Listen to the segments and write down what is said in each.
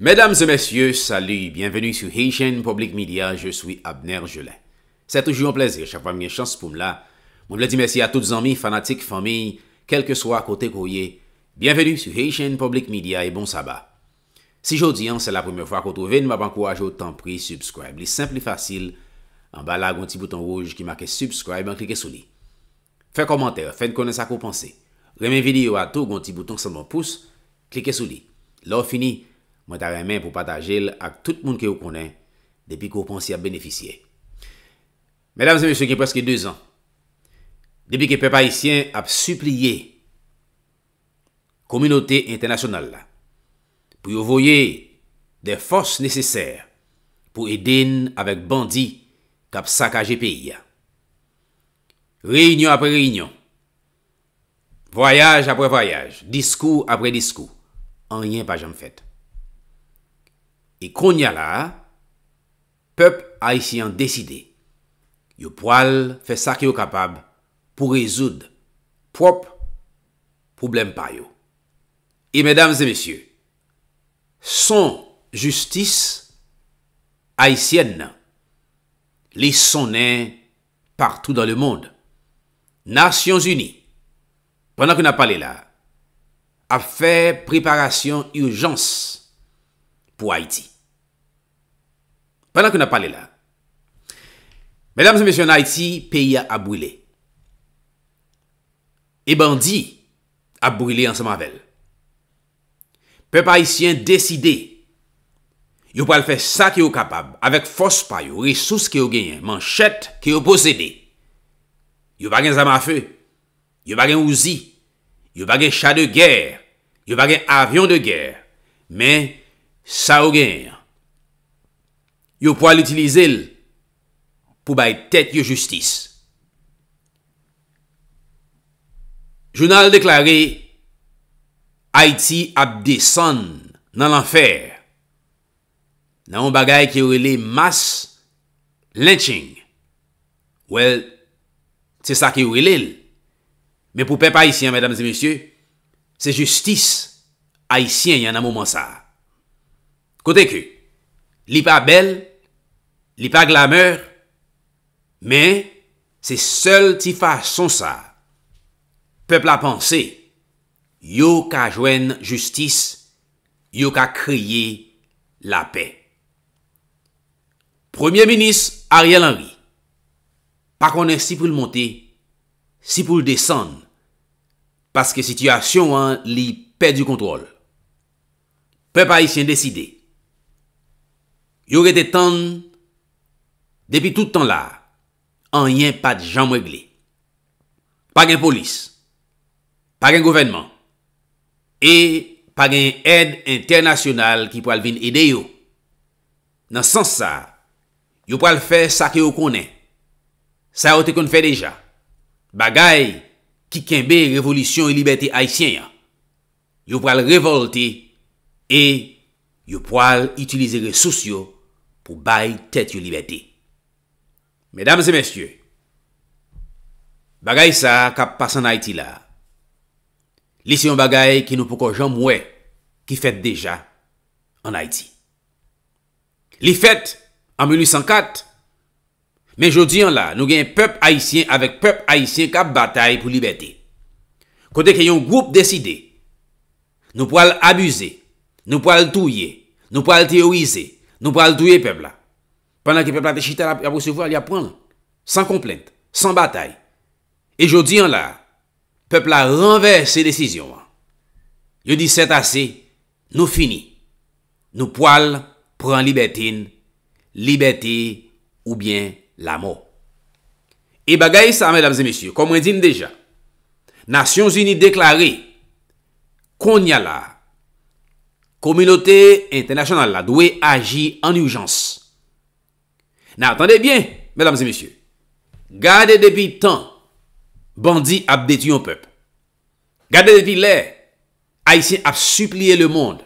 Mèdames et mèsyè, salu, bienvenu sou Heishen Public Media, je sou Abner Jelè. Se toujou an plèzir, chakwa mwen chans pou m la. Mwen bon, mwen di mèsyè a tout zanmi, fanatik, fami, kelke sou a kote kouye. Bienvenu sou Heishen Public Media, e bon sabba. Si joudi an, se la premiè fwa koutouven, mwen pankou ajoutan pri subscribe. Li semp li fasil, an ba la gonti bouton rouge ki make subscribe, an klike sou li. Fè komantè, fè n konen sa koupansè. Rèmen videyo a tou gonti bouton san mwen pousse, klike sou li. Lò fini. Mwen ta remen pou patajel ak tout moun ki yo konen depi ko pon si a beneficye. Medam se monsi ki preske 2 an, depi ki pe pa isyen ap supliye kominote internasyonal la pou yo voye de fos neseser pou eden avèk bandi kap sa kajepi ya. Reunion apre reunion, voyaj apre voyaj, diskou apre diskou, an ryen pa jom fèt. E kon nye la, pep Haitien deside, yo poal fe sak yo kapab pou rezoud prop problem pa yo. E medam se mesye, son justis Haitien nan, li sonen partou dan le moun. Nasyon zuni, pwennan kon ap pale la, ap fe preparasyon urjans pou Haiti. Pendan ki nou pale la. Mèdames et messieurs, Naiti, peyi a abouile. E bandi, abouile an semanvel. Pe pa isyen deside, yo pral fè sa ki yo kapab, avèk fòs pa yo, resous ki yo genyen, manchèt ki yo posede. Yo bagen zamafe, yo bagen ouzi, yo bagen chad de gèr, yo bagen avyon de gèr, men sa yo genyen. Yo pou al itilize l pou bay tèt yo justice. Jounal deklare, Haiti ap deson nan l'anfer. Nan yon bagay ki ou ele mas lynching. Well, se sa ki ou ele l. Men pou pe pa aisyen, mèdames et mèsyen, se justice aisyen yon nan mouman sa. Kote ke, li pa bel l. Li pa glameur, men, se sol ti fache son sa, pep la panse, yo ka jwen justis, yo ka kriye la pe. Premier ministre, Ariel Henry, pa konen si pou l monte, si pou l desen, paske sityasyon an li pe du kontrol. Pep a y si indeside. Yo ke te tanne, Depi tout tan la, an yen pat jan mwègle. Pag en polis, pag en govenman, e pag en ed internasyonal ki pral vin ede yo. Nan sans sa, yo pral fè sa ki yo konen. Sa yo te kon fè deja. Bagay ki kenbe revolisyon e liberté haïsyen ya. Yo pral revolte, e yo pral itilize resosyo pou bay tèt yo liberté. Mesdames et messieurs, bagay sa kap pas an Haiti la, li si yon bagay ki nou poko jom wè ki fèt deja an Haiti. Li fèt an 1804, men jodi yon la nou gen pep haisyen avèk pep haisyen kap batay pou liberté. Kote ki yon goup deside, nou po al abuze, nou po al touye, nou po al teorize, nou po al touye pep la. Pendan ki pepla te chita la pou se vou alia pran. San komplente. San batay. E jodi an la. Pepla renver se desisyon. Yo di set ase. Nou fini. Nou poal. Pran libertine. Liberté. Ou bien l'amour. E bagay sa amèdames et messieurs. Komwen din deja. Nasyon zini deklari. Kon nya la. Komunote internasyonal la. Dwe agi an yujans. Nan, attendez bien, mesdames et messieurs. Gade depi tan, bandi ap detu yon pep. Gade depi le, haisyen ap supplie le monde.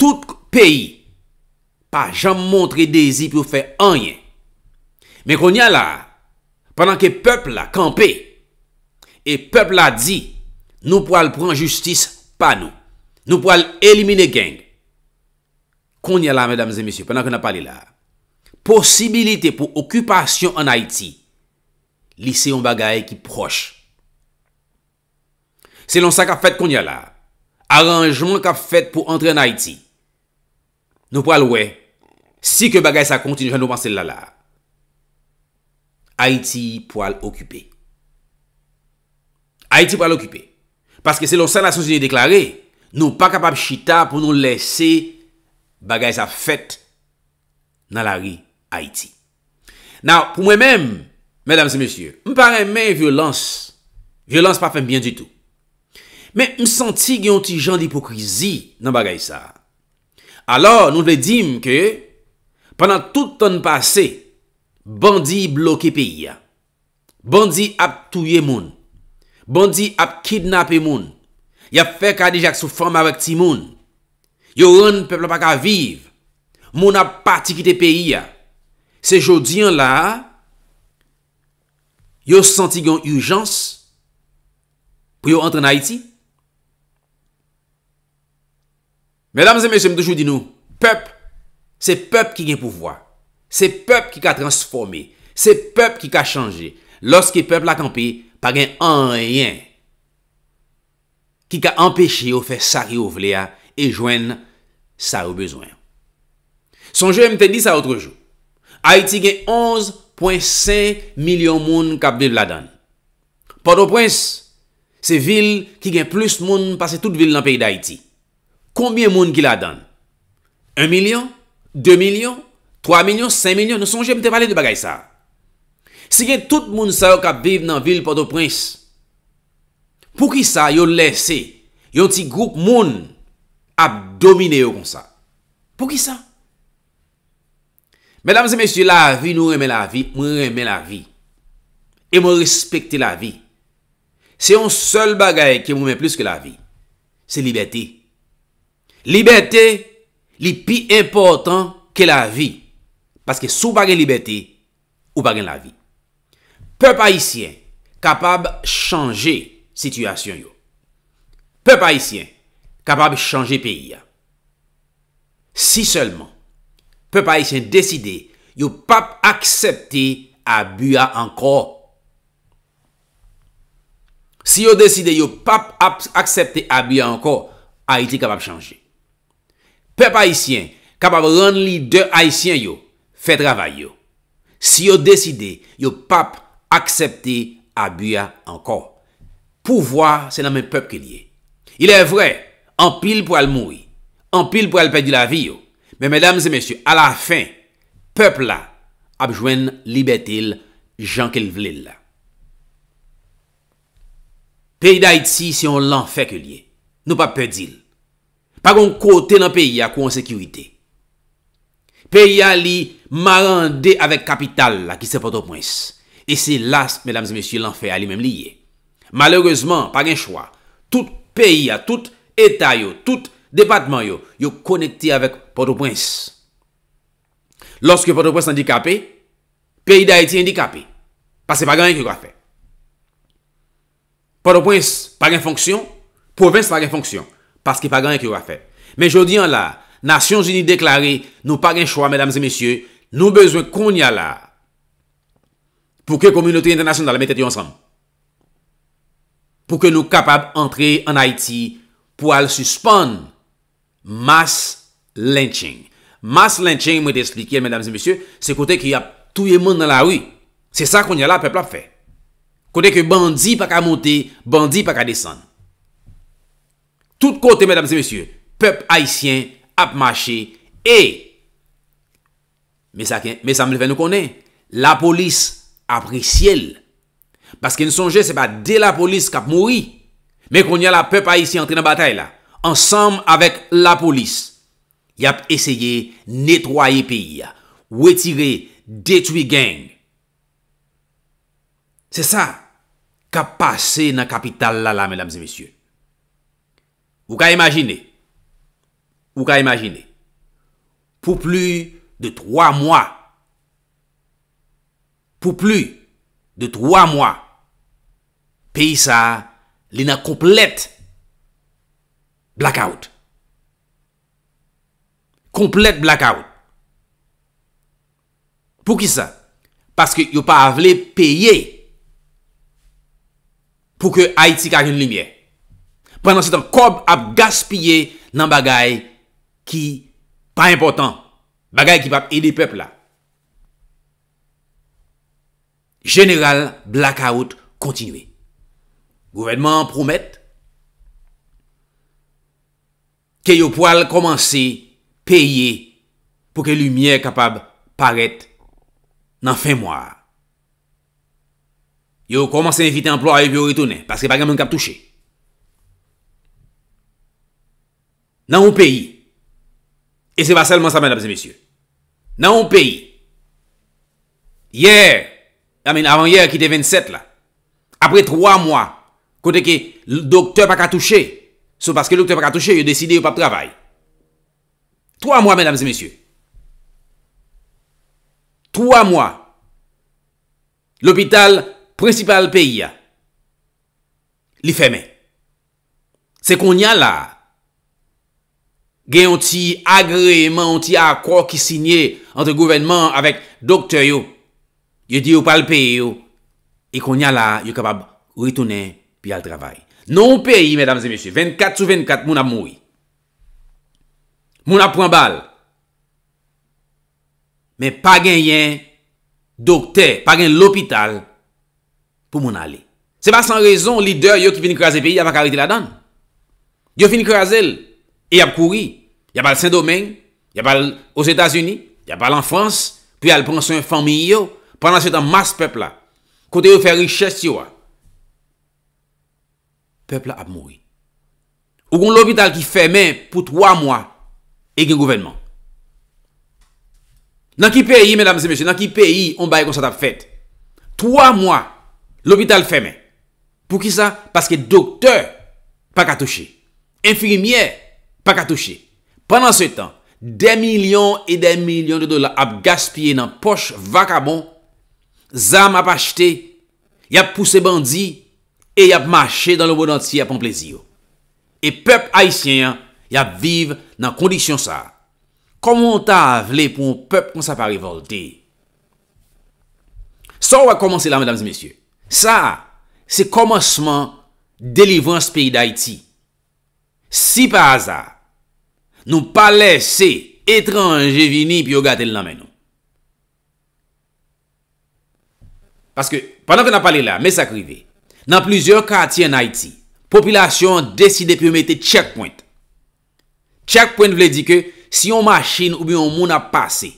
Tout peyi pa jam montre desi pou fè anyen. Men kon nye la, penan ke pep la kampe, e pep la di, nou po al pran justice pa nou. Nou po al elimine geng. Kon nye la, mesdames et messieurs, penan ke nan pali la, posibilite pou okupasyon an Haiti, lise yon bagay ki proche. Se lon sa kap fèt kon yon la, aranjoun kap fèt pou antre an Haiti, nou pral wè, si ke bagay sa kontinu jan nou panse lala, Haiti pral okupè. Haiti pral okupè, paske se lon sa lansons yon yon deklare, nou pa kapap chita pou nou lese bagay sa fèt nan la ri. Ha iti. Nou, pou mwen men, mwen parè men, violans pa fèm byen di tout. Men mwen senti gen yon ti jan di hipokrizi nan bagay sa. Alo, nou dwe dim ke, panan tout ton pase, bandi bloke peyi ya. Bandi ap touye moun. Bandi ap kidnap e moun. Yap fek adi jak sou fòm avèk ti moun. Yon peplopaka viv. Moun ap pati kite peyi ya. Se jodi yon la, yo senti yon urjans pou yo antre na iti? Medams et messieurs me toujou di nou, pep, se pep ki gen pouvoi, se pep ki ka transforme, se pep ki ka chanje, loske pep la kampe, pa gen anyen ki ka empèche yo fè sa ri ou vle ya e jwen sa ou bezwen. Son je mte di sa outre jou, Haiti gen 11.5 milyon moun kap biv la dan. Port-au-Prince, se vil ki gen plus moun pase tout vil nan peyi da Haiti. Koumbye moun ki la dan? 1 milyon? 2 milyon? 3 milyon? 5 milyon? Nou sonje mte pale de bagay sa. Se gen tout moun sa yo kap biv nan vil Port-au-Prince, pou ki sa yo lese yon ti group moun ap domine yo kon sa? Pou ki sa? Mesdames et messieurs, la vie nou remè la vie, mou remè la vie. E mou respecte la vie. Se yon sol bagay ki mou remè plus ke la vie, se libeté. Libeté li pi important ke la vie. Paske sou bagen libeté ou bagen la vie. Peu païsien kapab chanje situasyon yo. Peu païsien kapab chanje peyi ya. Si selman. Pepe Haitien deside, yo pape aksepte a bua anko. Si yo deside, yo pape aksepte a bua anko, Haiti kapap chanje. Pepe Haitien kapap ron li de Haitien yo, fe travay yo. Si yo deside, yo pape aksepte a bua anko. Pouvoi, se nan men pepe ke liye. Il e vre, an pil pou al moui. An pil pou al pedi la vi yo. Men, mèdames et mèsyou, a la fin, pep la, abjwen libetil jankel vlel. Peyi d'Haïti, si yon lan fèk liye, nou pa pèdil. Pa kon kote lan peyi a kon sekurite. Peyi a li marande avèk kapital la ki se poto pwens. E se las, mèdames et mèsyou, lan fèk a li mèm liye. Malèreusement, pa gen chwa, tout peyi a, tout etay yo, tout Depatman yo, yo konekte avèk Port-au-Prince. Lorske Port-au-Prince an dikapè, peyi da Haiti an dikapè. Pase fag an yon kyo gwa fè. Port-au-Prince fag an fonksyon, provinse fag an fonksyon. Pase ki fag an yon kyo gwa fè. Men jodi an la, Nasyon Zini deklare nou fag an chwa, nou bezwen kon ya la pou ke komunite internasyon dan la meteti yon sam. Pou ke nou kapab antre an Haiti pou al suspande Mass lynching Mass lynching mwen te explikye Se kote ki ap touye moun nan la ou Se sa konye la pepl ap fe Kote ki bandi pa ka monte Bandi pa ka desen Tout kote mwen te mwen se Pepl Haitien ap mache E Mwen sa mwen fè nou konen La polis ap re siel Paske nou sonje se pa De la polis kap mouri Mwen konye la pepl Haitien antre nan batay la ansanm avèk la polis, yap eseye netwaye peyi ya, wetive detwi geng. Se sa, ka pase nan kapital la la, menamse mesye. Ou ka imagine, ou ka imagine, pou plu de 3 mwa, pou plu de 3 mwa, peyi sa, li nan komplet detwi, Blackout. Komplet blackout. Pou ki sa? Paske yo pa avle peye pou ke Haiti kak yon lumiye. Pendan se ton korb ap gaspye nan bagay ki pa important. Bagay ki pa ap ede pepl la. General blackout kontinue. Gouvernement promette Ke yo pou al komanse peye pou ke lumiye kapab paret nan fe mwa. Yo komanse evite emplo a evi yo ritounen. Paske pa gen moun kap touche. Nan ou peyi. E se va selman sa men apse mesye. Nan ou peyi. Yer. A men avan yer ki te 27 la. Apre 3 mwa. Kote ke doktor pa ka touche. Ape. sou paske louk te pa katouche, yo deside yo pap travay. Troa mwa, mesdames et messieurs. Troa mwa, l'hôpital prinsipal peyi ya, li fèmè. Se kon ya la, gen yon ti agrémenti akor ki sinye an te gouvenman avèk doktor yo, yo di yo palpe yo, e kon ya la, yo kapab ritounè yon. pi al travay. Non ou peyi, 24 sou 24, moun ap moui. Moun ap pran bal. Men pa gen yen dokte, pa gen l'opital pou moun ali. Se pa san rezon, lider yo ki finik raze peyi, yavak a rite la dan. Yo finik razel, yavak e kouri. Yavak al Saint-Domingue, yavak al os Etats-Unis, yavak al an Frans, pi al pran son fami yo, pran an sotan mas pepla. Kote yo fe riches yo a. Pèpla ap moui. Ou kon l'hôpital ki fèmè pou 3 mwa e gen gouvenman. Nan ki peyi, menam zemesye, nan ki peyi, on bay kon sa tap fèt. 3 mwa l'hôpital fèmè. Pou ki sa? Paske doktèr pa ka touche. Enfirmier pa ka touche. Pendan se tan, 10 milyon e 10 milyon de dola ap gaspye nan poche vakabon, zam ap achete, yap pousse bandi, E yap mache dan loun bonant si yap pon plezio. E pep Haitien yap vive nan kondisyon sa. Koman ta vle pou pep kon sa pari volte? Sa wak komanse la, madames et messieurs. Sa, se komanseman delivran se peyi d'Haiti. Si pa azar, nou pa lese etranje vini pi yo gaten nan men nou. Paske, panan fe nan pale la, mes akrivey. Nan plizor kati en Haiti, popilasyon deside pou yon mette check point. Check point vle di ke si yon machine ou bi yon moun a pase,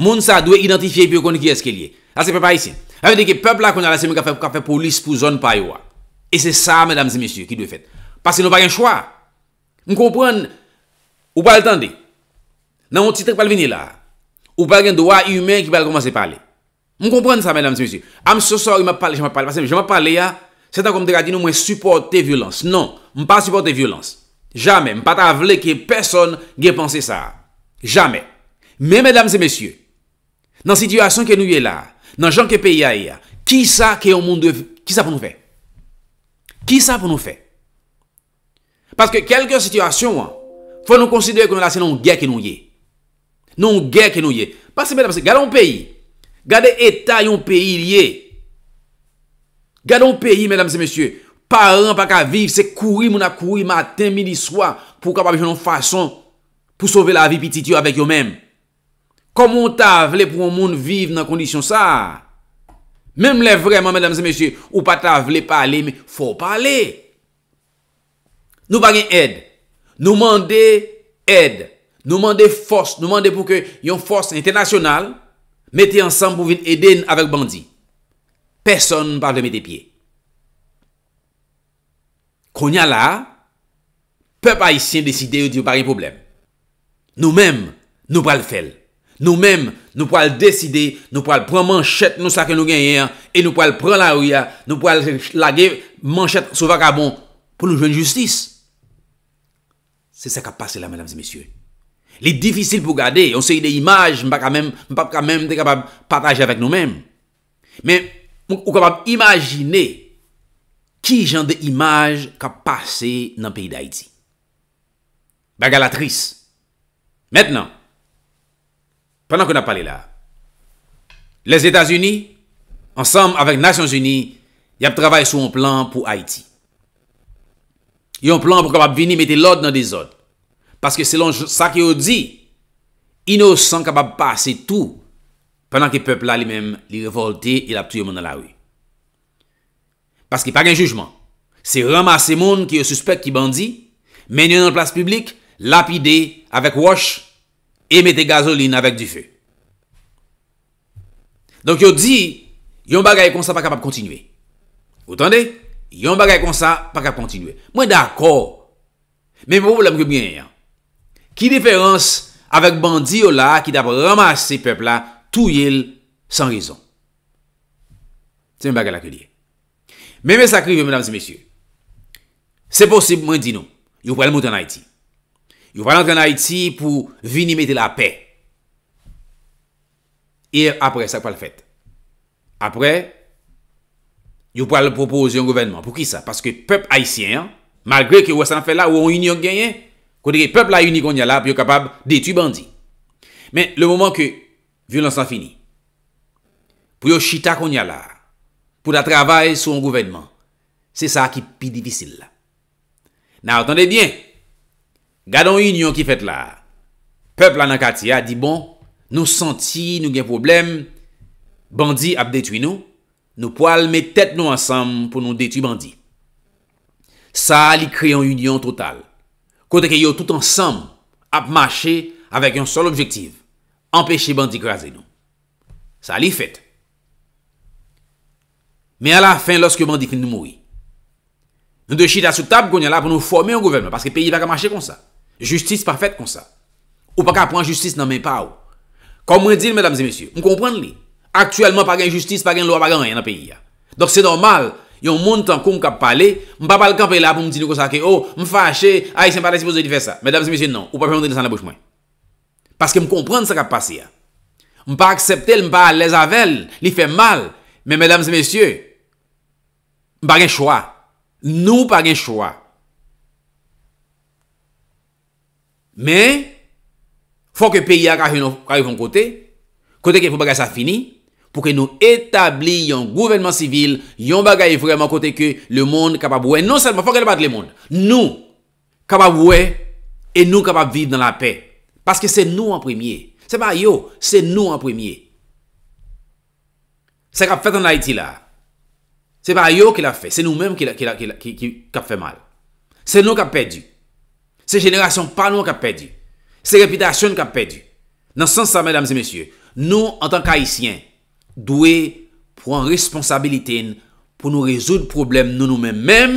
moun sa dwe identifiye pi yon koni ki eske liye. Asi pe pa yisi. A yon deke pepla koni a lase mou ka fe polis pou zon pa yowa. E se sa, mèdames et messieurs, ki dwe fet. Pase nou pa gen chwa. Mou kompren, ou pa el tende. Nan moun titrek pal vini la, ou pa gen doa yon men ki pal komanse pale. Mwen kompren sa, mèdames et messieurs. Am se sor yon mwen pale, jen mwen pale, jen mwen pale ya, se ta komp de gadi nou mwen supporte violans. Non, mwen pa supporte violans. Jamè, mwen pa ta avle ke person ge pense sa. Jamè. Mèdames et messieurs, nan sityasyon ke nou ye la, nan jen ke peye ya, ki sa ki sa pou nou fe? Ki sa pou nou fe? Paske kelke sityasyon, fwen nou konsidere kon la se nou gè ke nou ye. Paske mèdames et messieurs, gè la ou peye Gade etat yon peyi liye. Gade yon peyi, mèdames et mèsyè, pa ran pa ka viv, se kouri moun a kouri matin, midi, swa, pou ka pa bejoun yon fason pou sove la vi pitityo avèk yon mèm. Koman ta vle pou yon moun viv nan kondisyon sa? Mèm lè vreman, mèdames et mèsyè, ou pa ta vle pa alè, mè fò pa alè. Nou bagen ed. Nou mande ed. Nou mande fòs. Nou mande pou kè yon fòs internasyonal Meti ansan pou vin eden avèk bandi. Person nan par de meti piye. Konya la, pep haisyen deside ou di ou pari problem. Nou men, nou pral fel. Nou men, nou pral deside, nou pral pran manchet nou sa ke nou genyen, e nou pral pran la ouya, nou pral la gen manchet sou vagabon pou nou jwen justice. Se se kap pase la, menamse mesye. Li difisil pou gade, on se yi de imaj, mpa ka mem, mpa ka mem de kapab pataje avèk nou mem. Men, mpou kapab imajine, ki jan de imaj kapase nan peyi d'Haïti? Ben galatris. Mètnen, penan kon ap pale la. Les Etats-Unis, ansam avèk Nations-Unis, yap travay sou an plan pou Haïti. Yon plan pou kapab vini mette l'od nan de zot. Paske selon sa ki yo di, ino san kapab pase tout penan ki pepl la li mem li revolte e la ptuyo moun ala ou. Paske pa gen jujman. Se ramase moun ki yo suspect ki bandi, menyo nan plas publik, lapide avèk wash, emete gazoline avèk di fè. Donk yo di, yon bagay kon sa pa kapab kontinwe. Ou tande? Yon bagay kon sa pa kapab kontinwe. Mwen d'akor. Men mwen pou lèm ki bren yon. Ki diferans avèk bandi yo la ki dè pa ramase se pepl la tou yil san rizon? Se mbèkè l'akèlè. Mè mè sakri mè mè damse mèsyè. Se posib mwen di nou. Yo pral moutan Haiti. Yo pral moutan Haiti pou vinimete la pe. E apre sak pral fèt. Apre. Yo pral propose yon gouvernement. Pou ki sa? Paske pep Haitien. Malgré ki wè san fè la ou yon union genyen. Ko dire, pepl la uni kon nye la, pou yo kapab detu bandi. Men, le mouman ke, violon san fini. Pou yo chita kon nye la, pou la travay sou an gouvenman, se sa ki pi difisil la. Na, otan de bien, gadon union ki fet la. Pepl la nan kati a, di bon, nou senti, nou gen problem, bandi ap detu nou, nou poal me tet nou ansam pou nou detu bandi. Sa li kreyon union total. Kote ke yo tout ansam ap mache avèk yon sol objektiv. Empèche bandi krasè nou. Sa li fèt. Me a la fin loske bandi fin nou moui. Ndè chita sou tab kon yon la pou nou fòmè yon govèlman. Paske peyi va ka mache konsa. Justice pa fèt konsa. Ou pa ka pran justice nan men pa ou. Kom mwen dil mèdames et messieurs. M kompran li. Aktuellement pa gen justice pa gen lò pa gen yon peyi ya. Dok se normal... Yon moun tankou m kap pale, m pa pale kampe la pou m tinou kwa sa ke o, oh, m fache, ay se m pale si pou ze li fe sa. Mèdames et messieurs, non. Ou pa preman de san la bouche mwen. Paske m komprende sa kap pase ya. M pa aksepte, m pa alez avel, li fe mal. Mèdames et messieurs, m pa gen chwa. Nou pa gen chwa. Mè, fò ke pe ya kak yon kote, kote ke pou baga sa fini. pou ke nou etabli yon gouvenman sivil, yon bagaye vreman kote ke, le moun kapab wè. Non seman, fok el bat le moun. Nou kapab wè, e nou kapab viv nan la pe. Paske se nou an premye. Se pa yo, se nou an premye. Se kap fè tan la iti la. Se pa yo ke la fè. Se nou mèm ke kap fè mal. Se nou kap pèdou. Se jeneraçon pa nou kap pèdou. Se repitasyon kap pèdou. Nan sens sa, mèdames et messieurs, nou an tan kaissyen, dwe pran responsabilite pou nou rezoud problem nou nou men men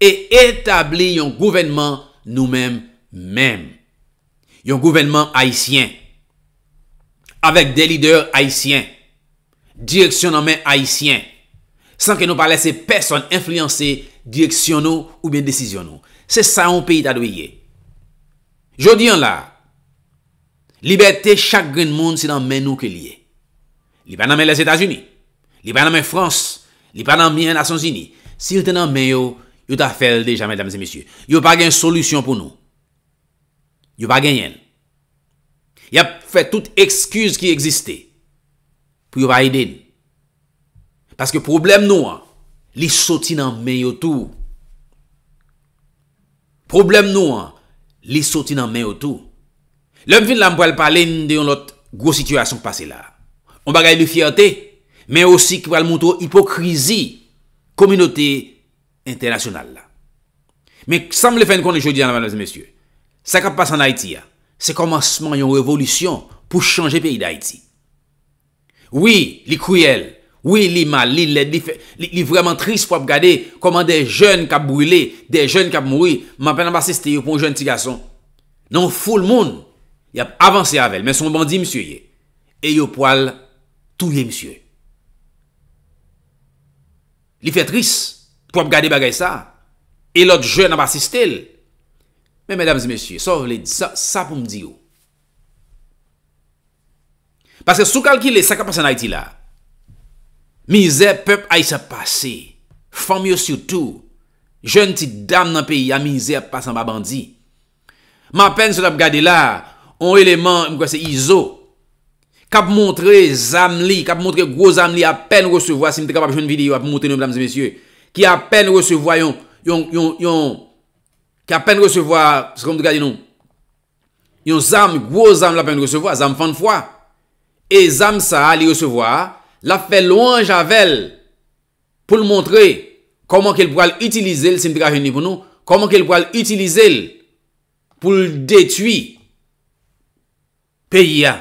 e etabli yon gouvenman nou men men. Yon gouvenman haisyen. Avèk de lider haisyen. Direksyon nan men haisyen. San ke nou pa lese person enfluyansè direksyon nou ou bien desisyon nou. Se sa yon peyi ta dwe ye. Jodi an la, libertè chak gren moun se nan men nou ke liye. Li pa nanmen les Etats-Unis, li pa nanmen Frans, li pa nanmen Yen Asansini. Si yo ten nanmen yo, yo ta felde jamè damse misye. Yo pa gen solusyon pou nou. Yo pa gen yen. Yap fè tout eksküz ki eksiste pou yo pa aiden. Paske problem nou an, li soti nanmen yo tou. Problem nou an, li soti nanmen yo tou. Le m fin la m pou el palen de yon lot go situasyon k pase la. On bagaye li fiyate, men osi ki wale moutou hipokrizi kominote internasyonal la. Men, sam le fen kon e jodi, anna man, monsi, monsi, se kap pas an Haiti ya, se komanseman yon revolisyon pou chanje peyi da Haiti. Oui, li kouyel, oui, li mal, li led, li vreman tris pou ap gade koman de jen kap brile, de jen kap moui, mman penan basi se te yon pou jen ti gason. Non, foul moun, yon ap avanse avel, men son bandi monsi ye, e yon po al kouyel. Touye, msye. Li fè tris, pou ap gade bagay sa. E lot jen ap asiste el. Men, mèdames et msye, sa pou mdi yo. Pase sou kalki le saka pasan a iti la. Mizer pep ay se pase. Fòm yo sou tou. Jèn ti dam nan peyi a mizer pasan ba bandi. Ma pen se la ap gade la, on eleman mwen kwa se izo. Kap montre zan li, kap montre gwo zan li apen resevo a, si mte kap ap jwen videyo ap mwote nou blamze mesye, ki apen resevo a yon, yon, yon, yon, ki apen resevo a, yon zan, gwo zan la apen resevo a, zan fan fwa, e zan sa li resevo a, la fe lon javell, pou l montre, koman ke l pou al itilize l, si mte kap jwen videyo nou, koman ke l pou al itilize l, pou l detwi, peyi a,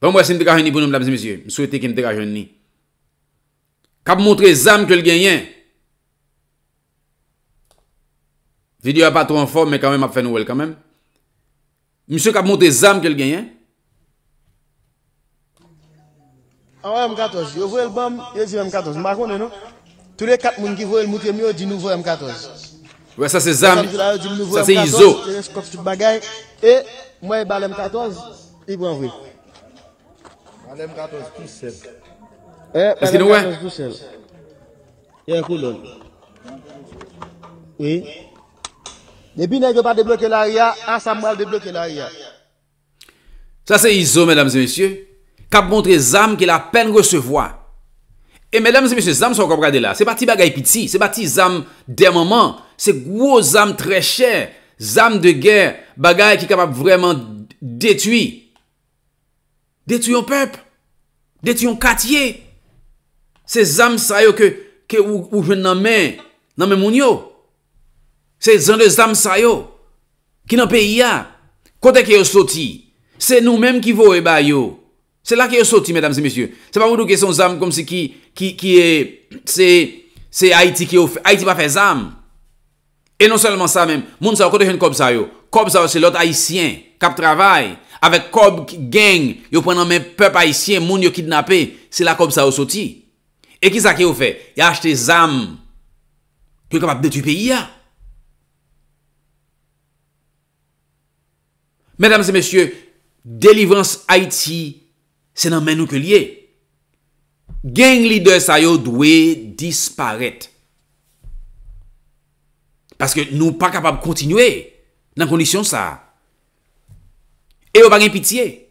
Vèm wè si mte kajen ni pou nou mla mse msye. M sou ete ki mte kajen ni. Kab mwotre zam ke l genyen. Videyo a pa tron fòm, mè kwa mè m ap fè nou wèl kwa mèm. Mse kab mwotre zam ke l genyen. An wè M14. Yo vwè l bam, yè zivè M14. M akwè nè nou? Toulè kat moun ki vwè l moutè mè yo, di nou vwè M14. Wè sa se zam, sa se yi zo. E, mwen yi bal M14, yi pou an vwè. Alem 14, 12, 7. E, alem 14, 12, 7. E, koulon. Oui. Ne binèkè pa deblokè la aya, a ah, sa mwa deblokè la aya. Sa se izo, mèdames et messieurs, kap montré zame ki la pen recevoi. E, mèdames et messieurs, zame son komprade la. Se bati bagay piti, se bati zame demoman, se gwo zame trè chè, zame de gè, bagay ki kapap vreman detuye. Detu yon pep, detu yon katye, se zam sa yo ke ou ven nan men, nan men moun yo, se zan de zam sa yo, ki nan pe ya, kote ke yo soti, se nou menm ki vo e bayo, se la ke yo soti medam si mesye, se pa moun do ke son zam kom si ki, ki, ki, se, se Haiti ki yo, Haiti pa fe zam, e non seulement sa menm, moun sa yo kote jen kop sa yo, kop sa yo se lot Haitien, kap travay, Avèk kob gen, yo pren nan men pep Haitien, moun yo kidnapè, se la kob sa yo soti. E ki sa ki yo fè? Ya achte zam, yo kapap detu peyi ya. Mèdame se mèsyè, delivrans Haiti, se nan men nukelier. Gen lider sa yo dwe disparèt. Paske nou pa kapap kontinwe nan kondisyon sa. E yo bagen pitiye.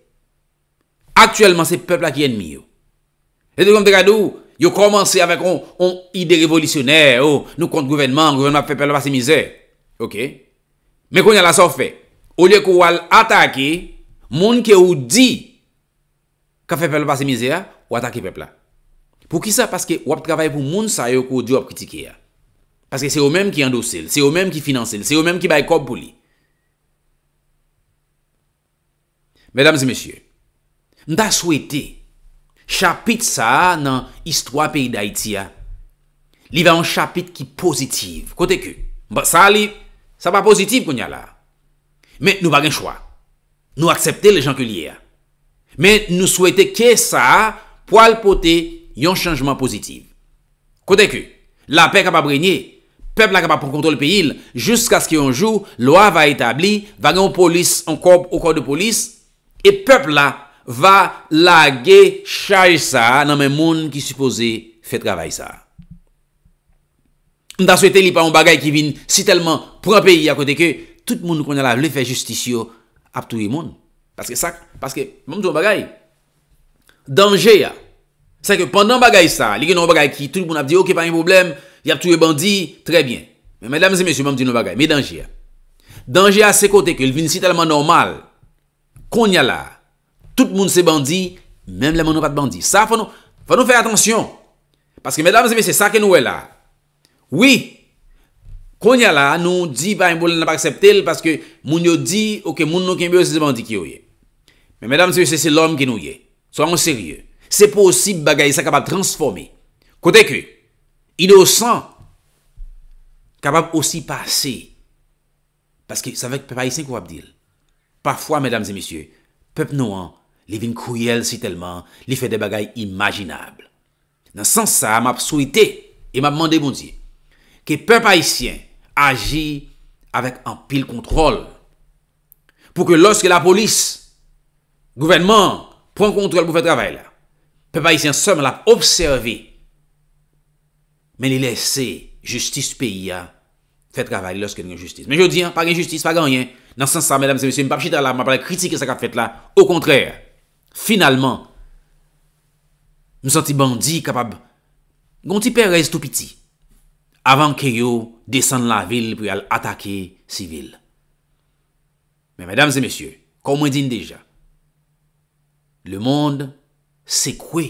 Aktuellement, se pepla ki enmi yo. E de konm de kado, yo komanse avèk on ide revolisyonè, ou oh, nou kont gouvernement, gouvernement pepele pa se mizè. Ok. Mè kon yal asofè. Ou lè kou wal atake, moun ke ou di ka pepele pa se mizè ya, ou atake pepla. Pou ki sa? Paske wap travay pou moun sa yo kou di wap kritike ya. Paske se ou mèm ki endosèl, se ou mèm ki finanse l, se ou mèm ki bay kop pou li. Mèdames et mèsyè, n da souwete chapit sa nan istwa peyi d'Haïti ya, li vè an chapit ki pozitiv. Kote ke, sa li, sa pa pozitiv kon n'ya la. Mè nou bagen chwa, nou aksepte le janku li ya. Mè nou souwete ke sa pou alpote yon chanjman pozitiv. Kote ke, la pey ka pa bregne, pey la ka pa pou kontrol peyi, jouska skè yon jou, loa va etabli, vè yon polis, yon korp, yon korp de polis, E pepl la va lage chal sa nan men moun ki suppose fe travay sa. Nda sou ete li pa moun bagay ki vin si telman pran peyi akote ke tout moun konye la le fe justisyo ap touye moun. Paske sak, paske moun touye bagay. Danje ya. Sa ke pandan bagay sa, li gen moun bagay ki tout moun ap di ok pa yon problem, li ap touye bandi, tre bien. Men mèdames et messieurs moun touye moun bagay, men danje ya. Danje ya se kote ke il vin si telman normal moun. Konya la, tout moun se bandi, mèm la moun nou pat bandi. Sa, fò nou fè atensyon. Paske mèdame sebe, se sa ke nou wè la. Oui, konya la, nou di pa, moun nou nan pa akseptel, paske moun nou di, ou ke moun nou kenbe, se se bandi ki ou ye. Mèdame sebe, se se l'om ki nou ye. Sò anou serye. Se posib bagay, se kapab transforme. Kote ke, idosan, kapab osi pase. Paske sa vek pepa yisen kwa Abdil. Parfwa, mèdames et messieurs, pep nouan li vin kouyel si telman, li fè de bagay imaginable. Nan san sa, m ap souite, e m ap mande moun di, ki pep Haitien agi avèk an pil kontrol pou ke loske la polis, gouvenman, pren kontrol pou fè travèl. Pep Haitien seman l ap observi men li lèse justice peyi a fè travèl loske nin justice. Men jò di, an, pa gen justice, pa gen rien. Nan sens sa, mèdam se mesye, mpap chita la, mpap la kritike sakap fet la. Au kontrèr, finalman, msanti bandi kapab gonti per rez tou piti. Avan ke yo desan la vil pou yal atake sivil. Mèdam se mesye, kon mwen din deja. Le mond se kwe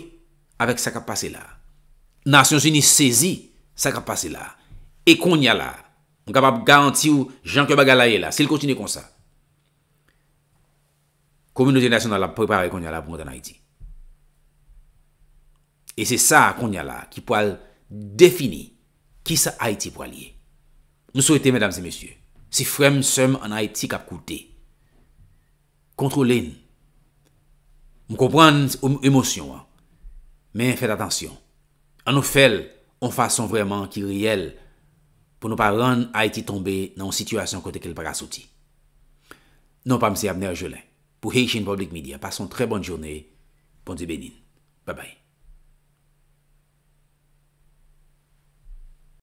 avèk sakap pase la. Nasyon souni sezi sakap pase la. E kon ya la. Mwen kapap garanti ou jankyo baga la ye la. Se li kontinu kon sa. Komunitye nasyon alap prepare kon yala pou mwen dan Haiti. E se sa kon yala ki po al defini ki sa Haiti pou alie. Mwen sou ete, mwen damse mesye. Se frem semen an Haiti kap kouti. Kontro le. Mwen kompran emosyon an. Men fèd atansyon. An nou fèl an fason vweman ki riel pou nou pa lan ha iti tombe nan yon situasyon kote kel parasouti. Non pa mse apnen a jelen. Pou Heishin Public Media, pason tre bon jounen, pon ze benin. Ba bay.